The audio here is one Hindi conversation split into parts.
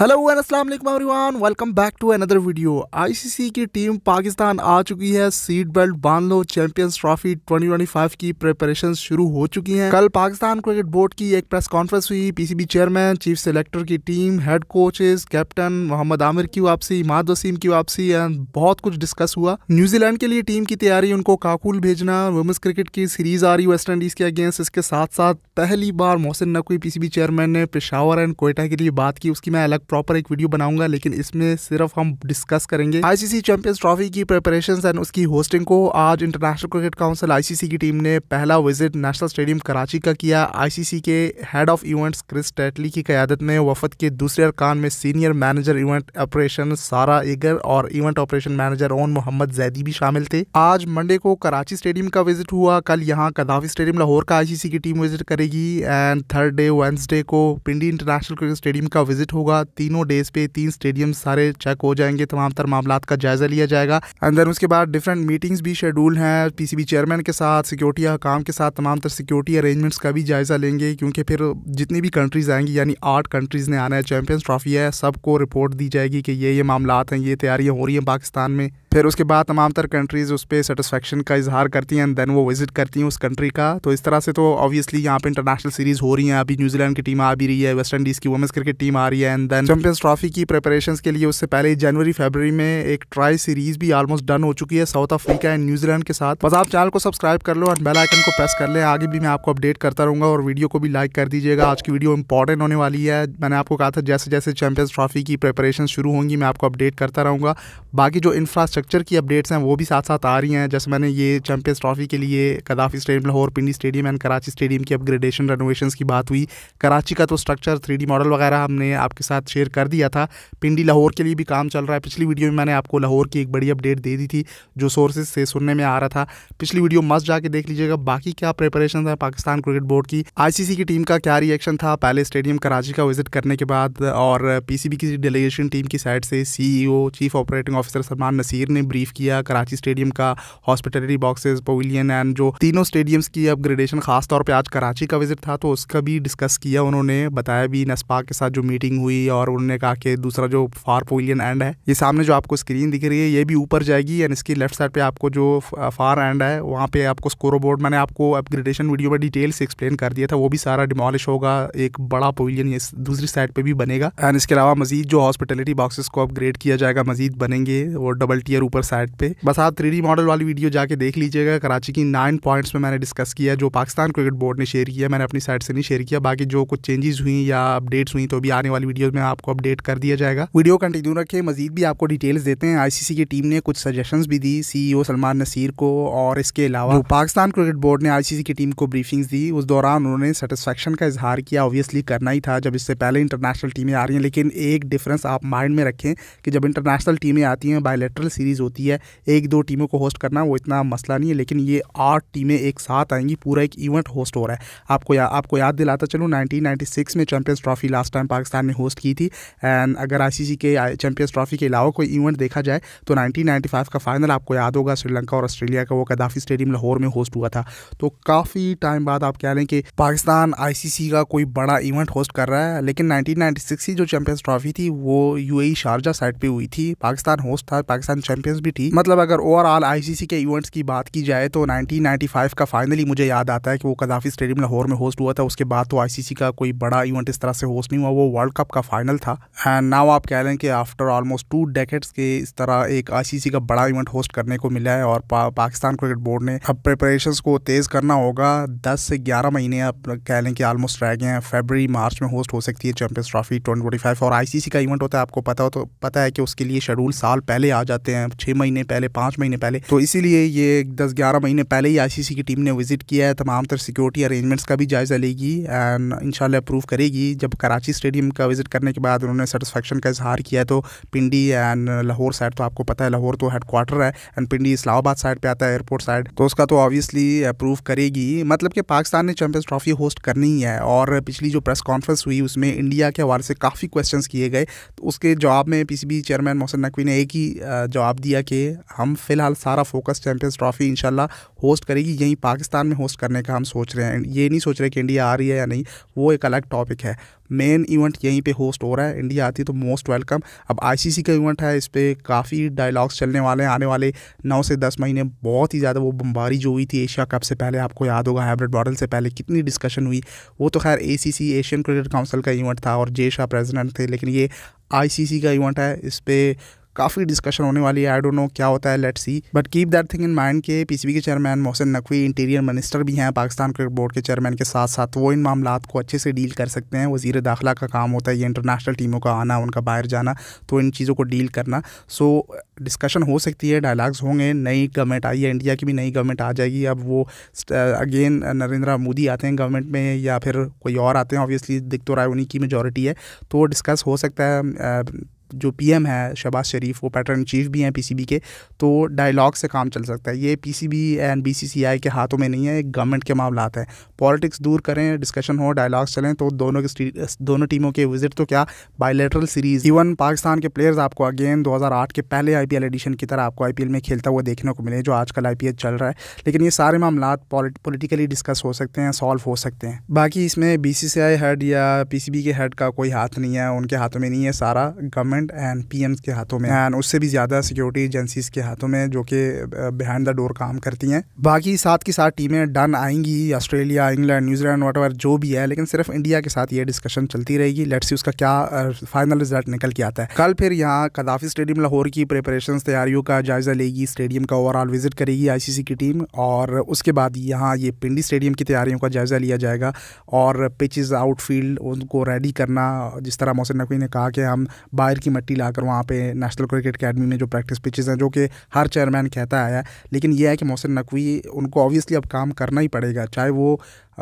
हेलो एंड अस्सलाम वालेकुम everyone welcome back to another video ICC की टीम पाकिस्तान आ चुकी है सीट बेल्ट बांध लो चैंपियंस ट्रॉफी 2025 की प्रिपरेशन शुरू हो चुकी हैं कल पाकिस्तान क्रिकेट बोर्ड की एक प्रेस कॉन्फ्रेंस हुई पीसीबी चेयरमैन चीफ सेलेक्टर की team head coaches captain Mohammad Amir की वापसी इमाद वसीम की वापसी एंड बहुत कुछ डिस्कस हुआ न्यूजीलैंड के लिए टीम की तैयारी उनको काकुल भेजना वुमेंस क्रिकेट की सीरीज आ रही वेस्ट इंडीज के अगेंस्ट इसके साथ साथ पहली बार मोहसिन नकवी पीसीबी चेयरमैन ने पेशावर एंड कोयटा के लिए बात की उसकी मैं अलग प्रॉपर एक वीडियो बनाऊंगा लेकिन इसमें सिर्फ हम डिस्कस करेंगे आईसीसी चैंपियंस ट्रॉफी की प्रिपरेशन एंड उसकी होस्टिंग को आज इंटरनेशनल क्रिकेट काउंसिल आईसीसी की टीम ने पहला विजिट नेशनल स्टेडियम कराची का किया आईसीसी के head of events Chris Tetley की क्यादत में वफद के दूसरे अरकान में senior manager event operation Sarah Eagar और event operation manager Aun Mohammad Zaidi भी शामिल थे आज मंडे को कराची स्टेडियम का विजिट हुआ कल यहाँ कदाफी स्टेडियम लाहौर का आईसीसी की टीम विजिट करेगी एंड थर्ड डे वेंसडे को पिंडी इंटरनेशनल क्रिकेट स्टेडियम का विजिट होगा तीनों डेज पे तीन स्टेडियम सारे चेक हो जाएंगे तमाम तर मामला का जायज़ा लिया जाएगा अंदर उसके बाद डिफरेंट मीटिंग्स भी शेड्यूल हैं पीसीबी चेयरमैन के साथ सिक्योरिटी हकाम के साथ तमाम तर सिक्योरिटी अरेंजमेंट्स का भी जायज़ा लेंगे क्योंकि फिर जितनी भी कंट्रीज़ आएंगी यानी आठ कंट्रीज़ ने आना है चैंपियंस ट्रॉफी है सबको रिपोर्ट दी जाएगी कि ये ये मामला हैं ये तैयारियाँ हो रही हैं पाकिस्तान में फिर उसके बाद तमाम तर कंट्रीज़ उस पर सेटिसफेक्शन का इजहार करती हैं एंड देन वो विज़िट करती हैं उस कंट्री का तो इस तरह से तो ऑब्वियसली यहाँ पे इंटरनेशनल सीरीज़ हो रही हैं अभी न्यूजीलैंड की टीम आ भी रही है वेस्ट इंडीज़ की वुमेंस क्रिकेट टीम आ रही है एंड देन चैम्पियंस ट्रॉफी की प्रिपरेशन के लिए उससे पहले जनवरी फरवरी में एक ट्राई सीरीज़ भी आलमोस्ट डन हो चुकी है साउथ अफ्रीका एंड न्यूजीलैंड के साथ बस आप चैनल को सब्सक्राइब कर लो एंड बेल आइकन को प्रेस कर लें आगे भी मैं आपको अपडेट करता रहूँगा और वीडियो को भी लाइक कर दीजिएगा आज की वीडियो इंपॉर्टेंट होने वाली है मैंने आपको कहा था जैसे जैसे चैंपियंस ट्रॉफी की प्रिपरेशन शुरू होंगी मैं आपको अपडेट करता रहूँगा बाकी जो इंफ्रास्ट्रक्चर इंफ्रास्ट्रक्चर की अपडेट्स हैं वो भी साथ साथ आ रही हैं जैसे मैंने ये चैंपियंस ट्रॉफी के लिए Gaddafi stadium Lahore Pindi stadium and Karachi stadium की अपग्रेडेशन रेनोवेशन की बात हुई कराची का तो स्ट्रक्चर थ्री मॉडल वगैरह हमने आपके साथ शेयर कर दिया था पिंडी लाहौर के लिए भी काम चल रहा है पिछली वीडियो में मैंने आपको लाहौर की एक बड़ी अपडेट दे दी थी जो सोर्सेज से सुनने में आ रहा था पिछली वीडियो मस्त जाके देख लीजिएगा बाकी क्या प्रिपरेशन है पाकिस्तान क्रिकेट बोर्ड की आईसीसी की टीम का क्या रिएक्शन था पहले स्टेडियम कराची का विजिट करने के बाद और पीसीबी की डेलीगेशन टीम की साइड से CEO chief operating officer Salman Naseer मार्केट ने ब्रीफ किया कराची स्टेडियम का हॉस्पिटलिटी बॉक्सेस पवेलियन एंड जो तीनों स्टेडियम्स की अपग्रेडेशन खास तौर पे आज कराची का विजिट था तो उसका भी डिस्कस किया उन्होंने बताया भी नस्पा के साथ जो मीटिंग हुई और उन्होंने कहा कि दूसरा जो फार पवेलियन एंड है ये सामने जो आपको स्क्रीन दिख रही है ये भी ऊपर जाएगी एंड इसकी लेफ्ट साइड पर आपको जो फार एंड है वहाँ पर आपको स्कोरो बोर्ड मैंने आपको अपग्रेडेशन वीडियो में डिटेल से एक्सप्लेन कर दिया था वो भी सारा डिमोलिश होगा एक बड़ा पवेलियन दूसरी साइड पर भी बनेगा एंड इसके अलावा मजीद जो हॉस्पिटलिटी बॉक्सेस को अपग्रेड किया जाएगा मजीद बनेंगे वो डबल टी ईयर ऊपर साइड पे बस आप थ्री मॉडल वाली वीडियो जाके देख लीजिएगा कराची की नाइन पॉइंट्स में मैंने डिस्कस किया जो पाकिस्तान क्रिकेट बोर्ड ने शेयर किया मैंने अपनी साइड से नहीं शेयर किया बाकी जो कुछ चेंजेस हुई या अपडेट्स हुई तो भी आने वाली वीडियो में आपको अपडेट कर दिया जाएगा वीडियो कंटिन्यू रखें मजीद भी आपको डिटेल्स देते हैं आईसीसी की टीम ने कुछ सजेशन भी दी सीईओ e सलमान नसीर को और इसके अलावा पाकिस्तान क्रिकेट बोर्ड ने आईसीसी की टीम को ब्रीफिंग्स दी उस दौरान उन्होंने सेटिस्फेक्शन का इजहार किया ऑब्वियसली करना ही था जब इससे पहले इंटरनेशनल टीमें आ रही हैं लेकिन एक डिफरेंस आप माइंड में रखें कि जब इंटरनेशनल टीमें आती हैं बायोलेट्रल सीरीज सीरीज़ होती है एक दो टीमों को होस्ट करना वो इतना मसला नहीं है लेकिन ये आठ टीमें एक साथ आएंगी पूरा एक इवेंट होस्ट हो रहा है आपको या, आपको याद दिलाता चलो नाइनटीन में Champions Trophy last time Pakistan ने होस्ट की थी एंड अगर आई के चैम्पियंस ट्रॉफी के अलावा कोई इवेंट देखा जाए तो नाइनटीन का फाइनल आपको याद होगा श्रीलंका और ऑस्ट्रेलिया का वो कदाफी स्टेडियम लाहौर में होस्ट हुआ था तो काफ़ी टाइम बाद आप कह लें कि पाकिस्तान आईसीसी का कोई बड़ा इवेंट होस्ट कर रहा है लेकिन 1996 की जो चैंपियंस ट्रॉफी थी वो यूएई e शारजा साइड पे हुई थी पाकिस्तान होस्ट था पाकिस्तान चैंपियंस भी थी मतलब अगर ओवरऑल आईसीसी के इवेंट्स की बात की जाए तो 1995 का फाइनली मुझे याद आता है कि वो कदाफी स्टेडियम लाहौर में होस्ट हुआ था उसके बाद तो आईसीसी का कोई बड़ा इवेंट इस तरह से होस्ट नहीं हुआ वो वर्ल्ड कप का फाइनल था एंड नाउ आप कह लें कि आफ्टर ऑलमोस्ट टू डेकेट्स के इस तरह एक आई का बड़ा इवेंट होस्ट करने को मिला है और पा, पाकिस्तान क्रिकेट बोर्ड ने अब प्रिपरेशन को तेज़ करना होगा दस से ग्यारह महीने अब कह लें कि ऑलमोस्ट रह गए हैं फेबररी मार्च में होस्ट हो सकती है चैंपियंस ट्रॉफी ट्वेंटी और आईसीसी का इवेंट होता है आपको पता हो तो पता है कि उसके लिए शेड्यूल साल पहले आ जाते हैं छः महीने पहले पाँच महीने पहले तो इसीलिए ये दस ग्यारह महीने पहले ही आईसीसी की टीम ने विजिट किया है तमाम तर सिक्योरिटी अरेंजमेंट्स का भी जायज़ा लेगी एंड इन अप्रूव करेगी जब कराची स्टेडियम का विजिट करने के बाद उन्होंने सेटिस्फेक्शन का इजहार किया तो पिंडी एंड लाहौर साइड तो आपको पता है लाहौर तो हेडकोार्टर है एंड पिंडी इस्लामाबाद साइड पर आता है एयरपोर्ट साइड तो उसका तो ऑब्वियसली अप्रूव करेगी मतलब कि पाकिस्तान ने चैम्पियंस ट्रॉफी होस्ट करनी है और पिछली जो प्रेस कॉन्फ्रेंस हुई उसमें इंडिया के हवाले से काफ़ी क्वेश्चन किए गए तो उसके जवाब में पीसीबी चेयरमैन मोहसिन नकवी ने एक ही जवाब दिया कि हम फिलहाल सारा फोकस चैंपियंस ट्रॉफी इनशाला होस्ट करेगी यहीं पाकिस्तान में होस्ट करने का हम सोच रहे हैं ये नहीं सोच रहे कि इंडिया आ रही है या नहीं वो एक अलग टॉपिक है मेन इवेंट यहीं पे होस्ट हो रहा है इंडिया आती है तो मोस्ट वेलकम अब आईसीसी का इवेंट है इस पर काफ़ी डायलॉग्स चलने वाले हैं आने वाले नौ से दस महीने बहुत ही ज़्यादा वो बमबारी जो हुई थी एशिया कप से पहले आपको याद होगा हाइब्रिड मॉडल से पहले कितनी डिस्कशन हुई वो तो खैर ए एशियन क्रिकेट काउंसिल का इवेंट था और जे शाह प्रेजिडेंट थे लेकिन ये आई का इवेंट है इस पर काफ़ी डिस्कशन होने वाली है आई डोंट नो क्या होता है let's see but keep that thing in mind के पीसीबी के chairman Mohsin Naqvi interior minister भी हैं पाकिस्तान क्रिकेट बोर्ड के चेयरमैन के साथ साथ वो इन मामला को अच्छे से डील कर सकते हैं वजीर दाखिला का काम होता है ये इंटरनेशनल टीमों का आना उनका बाहर जाना तो इन चीज़ों को डील करना सो डिस्कशन हो सकती है डायलाग्स होंगे नई गवर्नमेंट आई है इंडिया की भी नई गवर्नमेंट आ जाएगी अब वो अगेन नरेंद्र मोदी आते हैं गवर्नमेंट में या फिर कोई और आते हैं ऑब्वियसली दिख तो रहा है उन्हीं की मेजोरिटी है तो डिस्कस हो सकता है जो पीएम है शहबाज शरीफ वो पैटर्न चीफ भी हैं पीसीबी के तो डायलॉग से काम चल सकता है ये पीसीबी एंड बीसीसीआई के हाथों में नहीं है गवर्नमेंट के मामला हैं पॉलिटिक्स दूर करें डिस्कशन हो डायलॉग्स चलें तो दोनों की दोनों टीमों के विजिट तो क्या बायोलेटरल सीरीज इवन पाकिस्तान के प्लेयर्स आपको अगेन 2008 के पहले आई एडिशन की तरह आपको आई में खेलता हुआ देखने को मिले जो आजकल आई चल रहा है लेकिन ये सारे मामला पोलिटिकली डिस्कस हो सकते हैं सॉल्व हो सकते हैं बाकी इसमें बी हेड या पी के हेड का कोई हाथ नहीं है उनके हाथों में नहीं है सारा गवर्नमेंट गवर्नमेंट एंड पी के हाथों में एंड उससे भी ज़्यादा सिक्योरिटी एजेंसीज के हाथों में जो कि बिहाइंड द डोर काम करती हैं बाकी साथ की साथ टीमें डन आएंगी ऑस्ट्रेलिया इंग्लैंड न्यूजीलैंड वट जो भी है लेकिन सिर्फ इंडिया के साथ ये डिस्कशन चलती रहेगी लेट्स सी उसका क्या फाइनल रिजल्ट निकल के आता है कल फिर यहाँ कदाफी स्टेडियम लाहौर की प्रिपरेशन तैयारियों का जायजा लेगी स्टेडियम का ओवरऑल विजिट करेगी आईसीसी की टीम और उसके बाद यहाँ ये पिंडी स्टेडियम की तैयारियों का जायजा लिया जाएगा और पिचेस आउटफील्ड उनको रेडी करना जिस तरह मोहसिन नकवी ने कहा कि हम बाहर की की मट्टी लाकर वहाँ पे नेशनल क्रिकेट अकेडमी में जो प्रैक्टिस पिचेस हैं जो कि हर चेयरमैन कहता आया लेकिन यह है कि मोहसिन नकवी उनको ऑब्वियसली अब काम करना ही पड़ेगा चाहे वो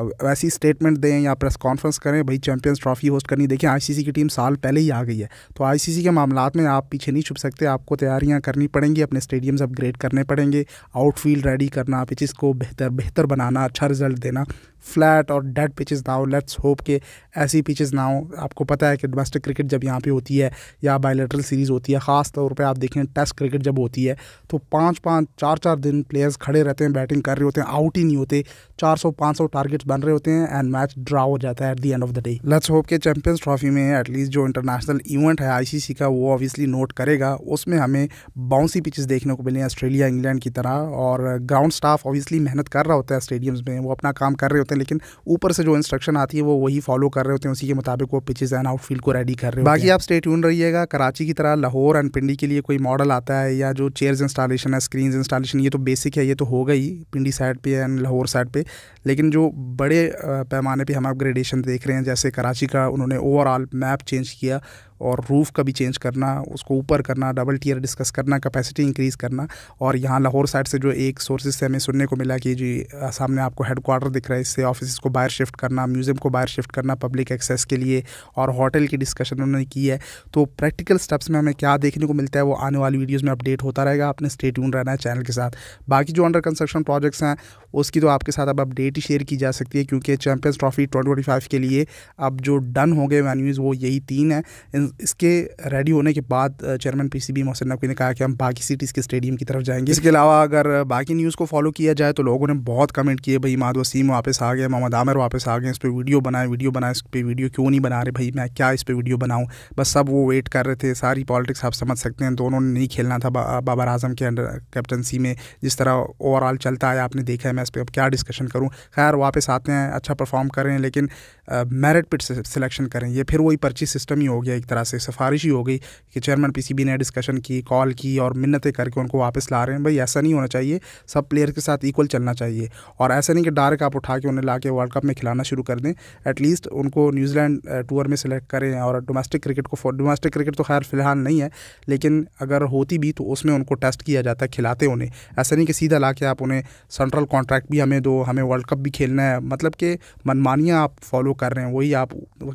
वैसी स्टेटमेंट दें या प्रेस कॉन्फ्रेंस करें भाई चैंपियंस ट्रॉफी होस्ट करनी देखिए आईसीसी की टीम साल पहले ही आ गई है तो आईसीसी के मामला में आप पीछे नहीं छुप सकते आपको तैयारियाँ करनी पड़ेंगी अपने स्टेडियम्स अपग्रेड करने पड़ेंगे आउटफील्ड रेडी करना पिचेस को बेहतर बेहतर बनाना अच्छा रिजल्ट देना फ्लैट और डेड पिचेस ना हो लेट्स होप के ऐसी पिचेस ना हो आपको पता है कि डोमेस्टिक क्रिकेट जब यहाँ पे होती है या बायोलेटरल सीरीज़ होती है ख़ास तौर पे आप देखें टेस्ट क्रिकेट जब होती है तो पाँच पाँच चार चार दिन प्लेयर्स खड़े रहते हैं बैटिंग कर रहे होते हैं आउट ही नहीं होते चार सौ पाँच सौ टारगेट्स बन रहे होते हैं एंड मैच ड्रा हो जाता है at the end of the day let's hope के चैंपियंस ट्रॉफी में एटलीस्ट जो इंटरनेशनल इवेंट है आईसीसी का वो ऑब्वियसली नोट करेगा उसमें हमें बाउंसी पिचेस देखने को मिले ऑस्ट्रेलिया इंग्लैंड की तरह और ग्राउंड स्टाफ ऑब्वियसली मेहनत कर रहा होता है स्टेडियम्स में वो अपना काम कर रहे होते हैं लेकिन ऊपर से जो इंस्ट्रक्शन आती है वो वही फॉलो कर रहे होते हैं उसी के मुताबिक वो पिचेज एंड आउटफील्ड को रेडी कर रहे हैं बाकी आप स्टेट यून रहिएगा कराची की तरह लाहौर एंड पिंडी के लिए कोई मॉडल आता है या जो चेयर्स इंस्टॉलेशन है स्क्रीन इंस्टॉलेशन ये तो बेसिक है ये तो हो गई पिंडी साइड पर एंड लाहौर साइड पर लेकिन जो बड़े पैमाने पे हम अपग्रेडेशन देख रहे हैं जैसे कराची का उन्होंने ओवरऑल मैप चेंज किया और रूफ़ का भी चेंज करना उसको ऊपर करना डबल टीयर डिस्कस करना कैपेसिटी इंक्रीज़ करना और यहाँ लाहौर साइड से जो एक सोर्सेज से हमें सुनने को मिला कि जी सामने आपको हेडकोार्टर दिख रहा है इससे ऑफिस को बाहर शिफ्ट करना म्यूज़ियम को बाहर शिफ्ट करना पब्लिक एक्सेस के लिए और होटल की डिस्कशन उन्होंने की है तो प्रैक्टिकल स्टेप्स में हमें क्या देखने को मिलता है वो आने वाली वीडियोज़ में अपडेट होता रहेगा आपने स्टेट यून रहना है चैनल के साथ बाकी जो अंडर कंस्ट्रक्शन प्रोजेक्ट्स हैं उसकी तो आपके साथ अब अपडेट ही शेयर की जा सकती है क्योंकि चैम्पियंस ट्रॉफी ट्वेंटी के लिए अब जो डन हो गए वैन्यूज़ वो यही तीन है इन इसके रेडी होने के बाद chairman P C B Mohsin Naqvi ने कहा कि हम बाकी सिटीज़ के स्टेडियम की तरफ जाएंगे इसके अलावा अगर बाकी न्यूज़ को फॉलो किया जाए तो लोगों ने बहुत कमेंट किए भाई माद वसीम वापस आ गए मोहम्मद आमिर वापस आ गए इस पर वीडियो बनाए वीडियो बनाए इस पर वीडियो क्यों नहीं बना रहे भाई मैं क्या इस पर वीडियो बनाऊँ बस सब वो वेट कर रहे थे सारी पॉलिटिक्स आप समझ सकते हैं दोनों ने नहीं खेलना था बाबर आजम के अंडर कैप्टनसी में जिस तरह ओवरऑल चलता है आपने देखा है मैं इस पर अब क्या डिस्कशन करूँ खैर वापस आते हैं अच्छा परफॉर्म करें लेकिन मेरिट पिट सिलेक्शन करें ये फिर वही पर्ची सिस्टम ही हो गया एक तरह तरह से सिफारिश ही हो गई कि चेयरमैन पीसीबी ने डिस्कशन की कॉल की और मिन्नतें करके उनको वापस ला रहे हैं भाई ऐसा नहीं होना चाहिए सब प्लेयर के साथ इक्वल चलना चाहिए और ऐसा नहीं कि डायरेक्ट आप उठा के उन्हें ला के वर्ल्ड कप में खिलाना शुरू कर दें एटलीस्ट उनको न्यूजीलैंड टूर में सेलेक्ट करें और डोमेस्टिक क्रिकेट को डोमेस्टिक क्रिकेट तो खैर फिलहाल नहीं है लेकिन अगर होती भी तो उसमें उनको टेस्ट किया जाता है खिलाते उन्हें ऐसा नहीं कि सीधा ला के आप उन्हें सेंट्रल कॉन्ट्रैक्ट भी हमें दो हमें वर्ल्ड कप भी खेलना है मतलब कि मनमानियाँ आप फॉलो कर रहे हैं वही आप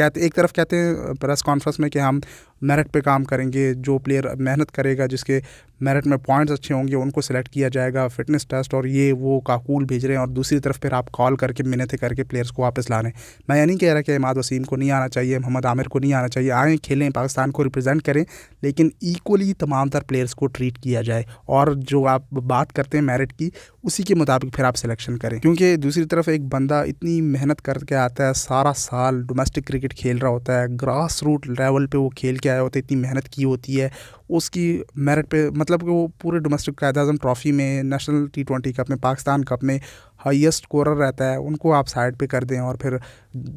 कहते एक तरफ कहते हैं प्रेस कॉन्फ्रेंस में कि हाँ, am um, मेरिट पे काम करेंगे जो प्लेयर मेहनत करेगा जिसके मेरिट में पॉइंट्स अच्छे होंगे उनको सेलेक्ट किया जाएगा फिटनेस टेस्ट और ये वो काकूल भेज रहे हैं और दूसरी तरफ फिर आप कॉल करके मेहनत करके प्लेयर्स को वापस ला रहे हैं मैं ये नहीं कह रहा कि अहमद वसीम को नहीं आना चाहिए मोहम्मद आमिर को नहीं आना चाहिए आएँ खेलें पाकिस्तान को रिप्रेजेंट करें लेकिन इक्वली तमाम तर प्लेयर्स को ट्रीट किया जाए और जो आप बात करते हैं मेरिट की उसी के मुताबिक फिर आप सिलेक्शन करें क्योंकि दूसरी तरफ एक बंदा इतनी मेहनत करके आता है सारा साल डोमेस्टिक क्रिकेट खेल रहा होता है ग्रास रूट लेवल पर वो खेल के है और इतनी मेहनत की होती है उसकी मेरिट पे मतलब कि वो पूरे डोमेस्टिक कायद अजम ट्रॉफ़ी में नेशनल टी ट्वेंटी कप में पाकिस्तान कप में हाईएस्ट स्कोरर रहता है उनको आप साइड पे कर दें और फिर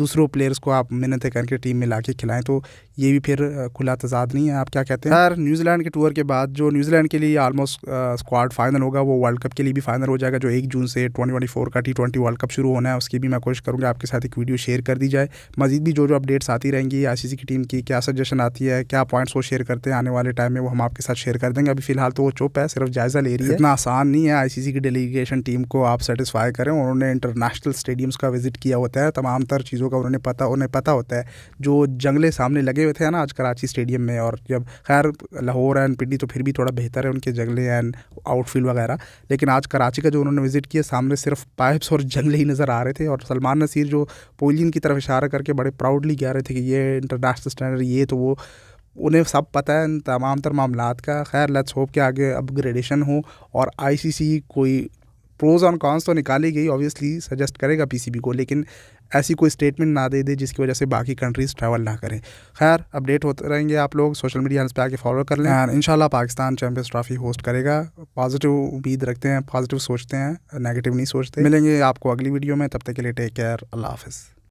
दूसरों प्लेयर्स को आप मिन्नतें करके टीम में ला के खिलाएँ तो ये भी फिर खुला तजाद नहीं है आप क्या कहते हैं सर न्यूजीलैंड के टूर के बाद जो न्यूजीलैंड के लिए आलमोस्ट स्क्वाड फाइनल होगा वो वर्ल्ड कप के लिए भी फाइनल हो जाएगा जो एक जून से ट्वेंटी ट्वेंटी फोर का टी ट्वेंटी वर्ल्ड कप शुरू होना है उसकी भी मैं कोशिश करूँगा आपके साथ एक वीडियो शेयर कर दी जाए मजीद भी जो जो अपडेट्स आती रहेंगी आई की टीम की क्या सजेशन आती है क्या पॉइंट्स वो शेयर करते हैं आने वाले टाइम में वो हम आपके साथ शेयर कर देंगे अभी फिलहाल तो वो चुप है सिर्फ जायज़ा ले रही है इतना आसान नहीं है आई की डेलीगेशन टीम को आप सेटिस्फाई करें उन्होंने इंटरनेशनल स्टेडियम्स का विजिट किया होता है तमाम तर चीज़ों का उन्होंने पता उन्हें पता होता है जो जंगले सामने लगे हुए थे ना आज कराची स्टेडियम में और जब खैर लाहौर एंड पिंडी तो फिर भी थोड़ा बेहतर है उनके जंगले एंड आउटफील्ड वगैरह लेकिन आज कराची का जो उन्होंने विजिट किया सामने सिर्फ पाइप्स और जंगले ही नज़र आ रहे थे और सलमान नसीर जो पोलियन की तरफ इशारा करके बड़े प्राउडली कह रहे थे कि ये इंटरनेशनल स्टैंडर्ड ये तो वो उन्हें सब पता है इन तमाम तर मामला का खैर लेट्स होप के आगे अपग्रेडेशन हो और आईसीसी कोई प्रोज और कॉन्स तो निकाली गई ऑब्वियसली सजेस्ट करेगा पीसीबी को लेकिन ऐसी कोई स्टेटमेंट ना दे दे जिसकी वजह से बाकी कंट्रीज़ ट्रैवल ना करें खैर अपडेट होते रहेंगे आप लोग सोशल मीडिया पे आके फॉलो कर लें इन इंशाल्लाह पाकिस्तान चैम्पियंस ट्रॉफी होस्ट करेगा पॉजिटिव उम्मीद रखते हैं पॉजिटिव सोचते हैं नेगेटिव नहीं सोचते मिलेंगे आपको अगली वीडियो में तब तक के लिए टेक केयर अल्लाह हाफ़